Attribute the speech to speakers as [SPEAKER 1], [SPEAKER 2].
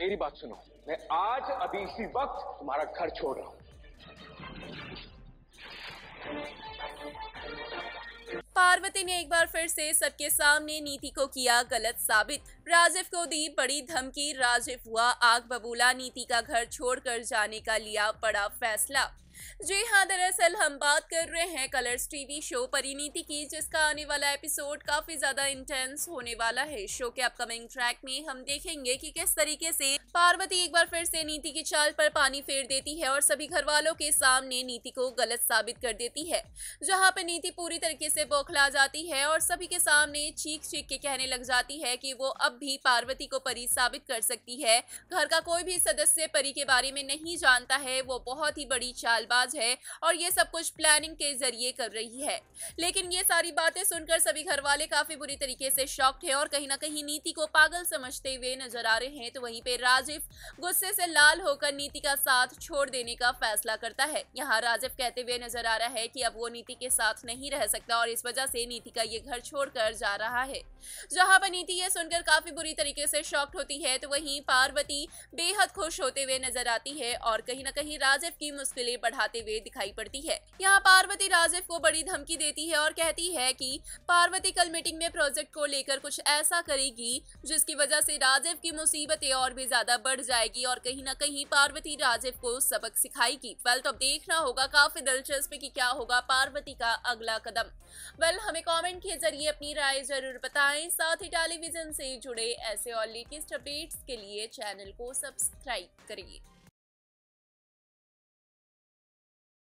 [SPEAKER 1] मेरी बात सुनो मैं आज अभी इसी वक्त तुम्हारा घर छोड़ रहा हूँ पार्वती ने एक बार फिर से सबके सामने नीति को किया गलत साबित राजीव को दी बड़ी धमकी राजीव हुआ आग बबूला नीति का घर छोड़कर जाने का लिया बड़ा फैसला जी हाँ दरअसल हम बात कर रहे हैं कलर्स टीवी शो परिणीति की जिसका आने वाला एपिसोड काफ़ी ज़्यादा इंटेंस होने वाला है शो के अपकमिंग ट्रैक में हम देखेंगे कि किस तरीके से पार्वती एक बार फिर से नीति की चाल पर पानी फेर देती है और सभी घर वालों के सामने नीति को गलत साबित कर देती है जहाँ पे नीति पूरी तरीके से बौखला जाती है और सभी के सामने चीख चीख के कहने लग जाती है की वो अब भी पार्वती को परी साबित कर सकती है घर का कोई भी सदस्य परी के बारे में नहीं जानता है वो बहुत ही बड़ी चाल जल्दबाज है और ये सब कुछ प्लानिंग के जरिए कर रही है लेकिन ये सारी बातें सुनकर सभी घर वाले काफी बुरी तरीके से शॉक्ड है और कहीं ना कहीं नीति को पागल समझते हुए नजर आ रहे हैं तो वहीं पे राजीव गुस्से से लाल होकर नीति का साथ छोड़ देने का फैसला करता है यहाँ राजीव कहते हुए नजर आ रहा है कि अब वो नीति के साथ नहीं रह सकता और इस वजह से नीति का ये घर छोड़कर जा रहा है जहां पर नीति ये सुनकर काफी बुरी तरीके से शॉक्ड होती है तो वहीं पार्वती बेहद खुश होते हुए नजर आती है और कहीं ना कहीं राजीव की मुश्किलें बढ़ा चढ़ाते हुए दिखाई पड़ती है यहाँ पार्वती राजीव को बड़ी धमकी देती है और कहती है कि पार्वती कल मीटिंग में प्रोजेक्ट को लेकर कुछ ऐसा करेगी जिसकी वजह से राजीव की मुसीबतें और भी ज्यादा बढ़ जाएगी और कहीं ना कहीं पार्वती राजीव को सबक सिखाएगी वेल तो अब देखना होगा काफी दिलचस्प की क्या होगा पार्वती का अगला कदम वेल हमें कॉमेंट के जरिए अपनी राय जरूर बताएं साथ ही टेलीविजन से जुड़े ऐसे और लेटेस्ट अपडेट्स के लिए चैनल को सब्सक्राइब करिए